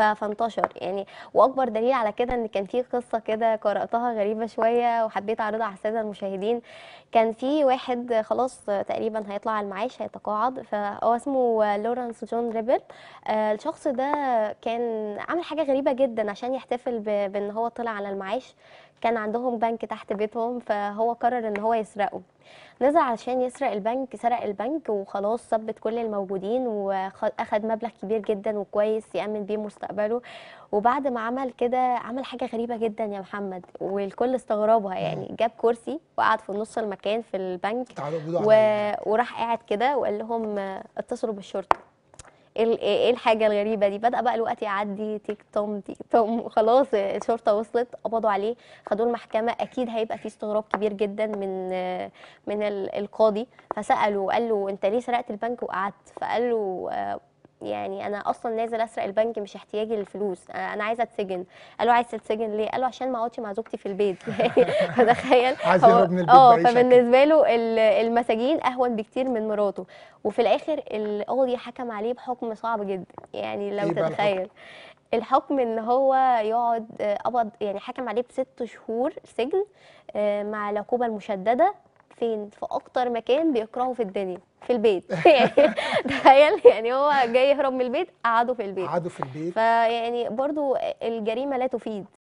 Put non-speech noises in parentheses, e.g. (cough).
فانتشر يعني واكبر دليل على كده ان كان في قصه كده قراتها غريبه شويه وحبيت اعرضها على الساده المشاهدين كان في واحد خلاص تقريبا هيطلع على المعاش هيتقاعد فهو اسمه لورانس جون ريبل آه، الشخص ده كان عامل حاجه غريبه جدا عشان يحتفل بان هو طلع على المعاش كان عندهم بنك تحت بيتهم فهو قرر ان هو يسرقه نزل علشان يسرق البنك سرق البنك وخلاص ثبت كل الموجودين واخد مبلغ كبير جدا وكويس يامن بيه مستقبله مستقبله وبعد ما عمل كده عمل حاجه غريبه جدا يا محمد والكل استغربها يعني جاب كرسي وقعد في نص المكان في البنك و... وراح قاعد كده وقال لهم اتصلوا بالشرطه إيه, إيه-, ايه الحاجه الغريبه دي بدا بقى الوقت يعدي تيك توم تيك توم وخلاص الشرطه وصلت قبضوا عليه خدوه المحكمه اكيد هيبقى في استغراب كبير جدا من من القاضي فساله وقال له انت ليه سرقت البنك وقعدت فقال له يعني انا اصلا نازل اسرق البنك مش احتياجي للفلوس انا عايزه اتسجن قالوا عايز تتسجن ليه قالوا عشان ما اقعدش مع زوجتي في البيت (laughs) يعني فتخيل (laughs) عايز يهرب من البيت اه فبالنسبه له المساجين اهون بكتير من مراته وفي الاخر القاضي حكم عليه بحكم صعب جدا يعني لو تتخيل الحكم ان هو يقعد قبض آه، يعني حكم عليه بست شهور سجن آه، مع العقوبه المشدده فين في اكتر مكان بيكرهه في الدنيا في البيت (laughs) تخيل يعني هو جاي يهرب من البيت قعده في البيت قعده في البيت فيعني برضو الجريمه لا تفيد